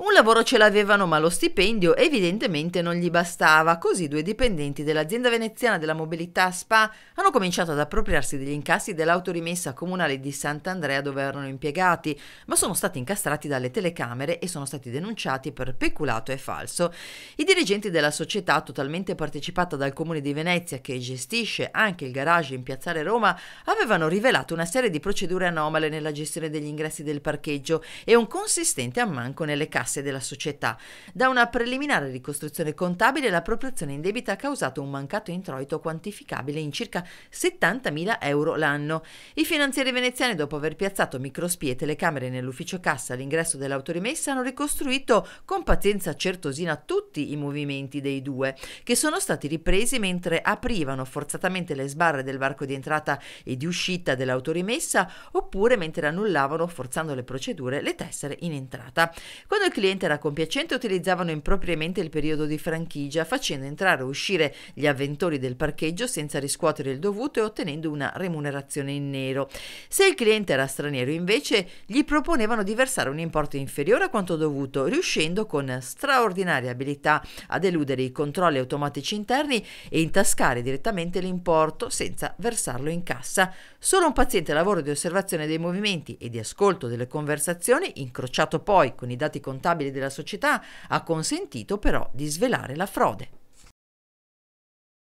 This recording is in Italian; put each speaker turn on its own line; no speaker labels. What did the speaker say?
Un lavoro ce l'avevano, ma lo stipendio evidentemente non gli bastava, così due dipendenti dell'azienda veneziana della mobilità SPA hanno cominciato ad appropriarsi degli incassi dell'autorimessa comunale di Sant'Andrea dove erano impiegati, ma sono stati incastrati dalle telecamere e sono stati denunciati per peculato e falso. I dirigenti della società, totalmente partecipata dal comune di Venezia che gestisce anche il garage in Piazzale Roma, avevano rivelato una serie di procedure anomale nella gestione degli ingressi del parcheggio e un consistente ammanco nelle casse tasse della società. Da una preliminare ricostruzione contabile l'appropriazione in debita ha causato un mancato introito quantificabile in circa 70.000 euro l'anno. I finanzieri veneziani, dopo aver piazzato microspie e telecamere nell'ufficio cassa all'ingresso dell'autorimessa, hanno ricostruito con pazienza certosina tutti i movimenti dei due, che sono stati ripresi mentre aprivano forzatamente le sbarre del varco di entrata e di uscita dell'autorimessa oppure mentre annullavano, forzando le procedure, le tessere in entrata. Quando il cliente era compiacente utilizzavano impropriamente il periodo di franchigia facendo entrare o uscire gli avventori del parcheggio senza riscuotere il dovuto e ottenendo una remunerazione in nero. Se il cliente era straniero invece gli proponevano di versare un importo inferiore a quanto dovuto, riuscendo con straordinaria abilità ad eludere i controlli automatici interni e intascare direttamente l'importo senza versarlo in cassa. Solo un paziente lavoro di osservazione dei movimenti e di ascolto delle conversazioni, incrociato poi con i dati contabili contabili della società ha consentito però di svelare la frode.